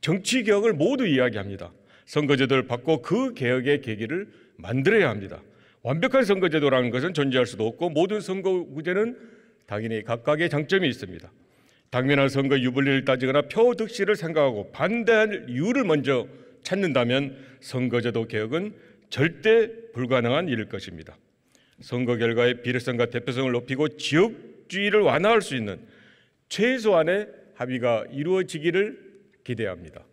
정치 개혁을 모두 이야기합니다. 선거제도를 바꿔 그 개혁의 계기를 만들어야 합니다. 완벽한 선거제도라는 것은 존재할 수도 없고 모든 선거구제는 당연히 각각의 장점이 있습니다. 당면한 선거 유불리를 따지거나 표 득실을 생각하고 반대할 이유를 먼저 찾는다면 선거제도 개혁은 절대 불가능한 일일 것입니다. 선거 결과의 비례성과 대표성을 높이고 지역주의를 완화할 수 있는 최소한의 합의가 이루어지기를 기대합니다.